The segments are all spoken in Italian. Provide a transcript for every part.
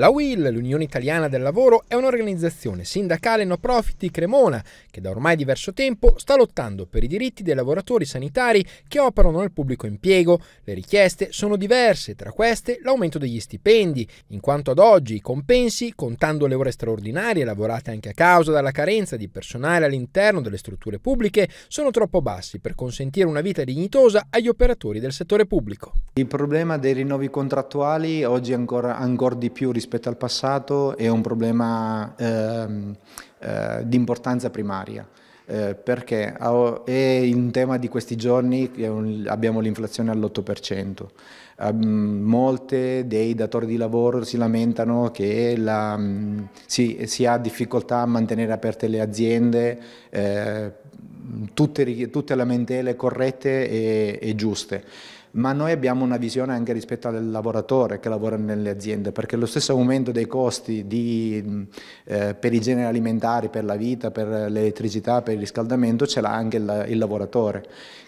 La UIL, l'Unione Italiana del Lavoro, è un'organizzazione sindacale no profit di Cremona che da ormai diverso tempo sta lottando per i diritti dei lavoratori sanitari che operano nel pubblico impiego. Le richieste sono diverse, tra queste l'aumento degli stipendi, in quanto ad oggi i compensi, contando le ore straordinarie lavorate anche a causa della carenza di personale all'interno delle strutture pubbliche, sono troppo bassi per consentire una vita dignitosa agli operatori del settore pubblico. Il problema dei rinnovi contrattuali oggi è ancora, ancora di più rispetto rispetto al passato è un problema ehm, eh, di importanza primaria. Eh, perché è un tema di questi giorni un, abbiamo l'inflazione all'8%. Eh, molte dei datori di lavoro si lamentano che la, mm, si, si, ha difficoltà a mantenere aperte le aziende, eh, tutte, tutte lamentele corrette e, e giuste ma noi abbiamo una visione anche rispetto al lavoratore che lavora nelle aziende, perché lo stesso aumento dei costi di, mm, eh, per i generi alimentari, per la vita, per l'elettricità, per il riscaldamento, ce l'ha anche il, il lavoratore,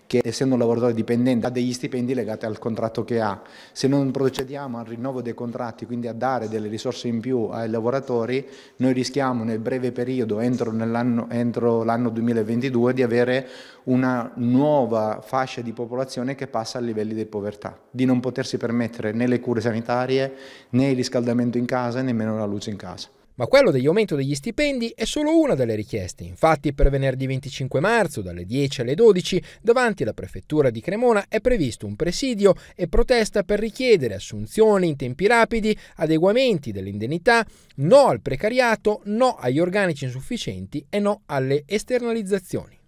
che essendo un lavoratore dipendente ha degli stipendi legati al contratto che ha. Se non procediamo al rinnovo dei contratti, quindi a dare delle risorse in più ai lavoratori, noi rischiamo nel breve periodo, entro l'anno 2022, di avere una nuova fascia di popolazione che passa a livelli di povertà, di non potersi permettere né le cure sanitarie, né il riscaldamento in casa, e nemmeno la luce in casa. Ma quello degli aumenti degli stipendi è solo una delle richieste. Infatti per venerdì 25 marzo dalle 10 alle 12 davanti alla prefettura di Cremona è previsto un presidio e protesta per richiedere assunzioni in tempi rapidi, adeguamenti dell'indennità, no al precariato, no agli organici insufficienti e no alle esternalizzazioni.